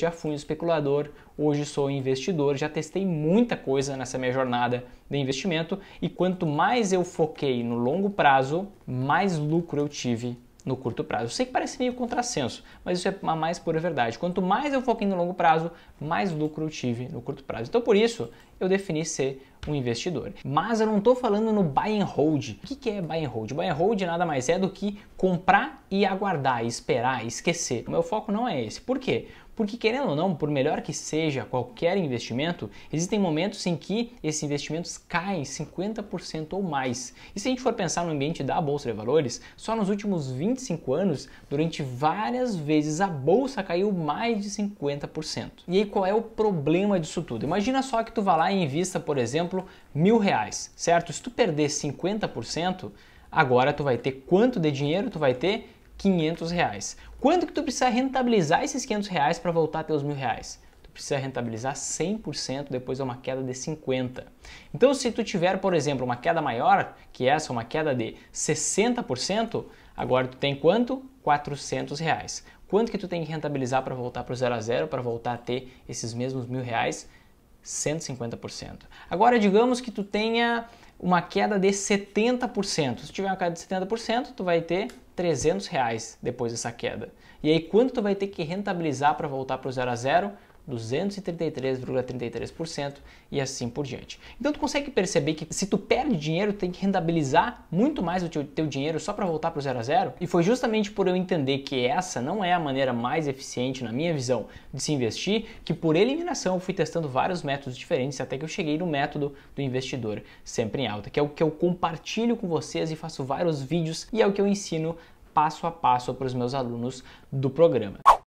Já fui um especulador, hoje sou investidor, já testei muita coisa nessa minha jornada de investimento e quanto mais eu foquei no longo prazo, mais lucro eu tive no curto prazo. Eu sei que parece meio contrassenso, mas isso é a mais pura verdade. Quanto mais eu foquei no longo prazo, mais lucro eu tive no curto prazo. Então, por isso, eu defini ser um investidor. Mas eu não estou falando no buy and hold. O que é buy and hold? Buy and hold nada mais é do que comprar e aguardar, esperar, esquecer. O meu foco não é esse. Por quê? Porque, querendo ou não, por melhor que seja qualquer investimento, existem momentos em que esses investimentos caem 50% ou mais. E se a gente for pensar no ambiente da Bolsa de Valores, só nos últimos 25 anos, durante várias vezes, a Bolsa caiu mais de 50%. E aí, qual é o problema disso tudo? Imagina só que tu vai lá e invista, por exemplo, mil reais, certo? Se tu perder 50%, agora tu vai ter quanto de dinheiro? Tu vai ter 500 reais. Quando que tu precisa rentabilizar esses 500 reais para voltar a ter os mil reais? Tu precisa rentabilizar 100%, depois de é uma queda de 50%. Então, se tu tiver, por exemplo, uma queda maior, que essa é uma queda de 60%, agora tu tem quanto? 400 reais. Quanto que tu tem que rentabilizar para voltar para o zero a zero, para voltar a ter esses mesmos mil reais? 150%. Agora, digamos que tu tenha uma queda de 70%. Se tiver uma queda de 70%, tu vai ter 300 reais depois dessa queda. E aí, quanto tu vai ter que rentabilizar para voltar para o zero a zero? 233,33% e assim por diante. Então tu consegue perceber que se tu perde dinheiro, tu tem que rentabilizar muito mais o teu, teu dinheiro só para voltar para o zero a zero. E foi justamente por eu entender que essa não é a maneira mais eficiente, na minha visão, de se investir, que por eliminação eu fui testando vários métodos diferentes até que eu cheguei no método do investidor sempre em alta, que é o que eu compartilho com vocês e faço vários vídeos e é o que eu ensino passo a passo para os meus alunos do programa.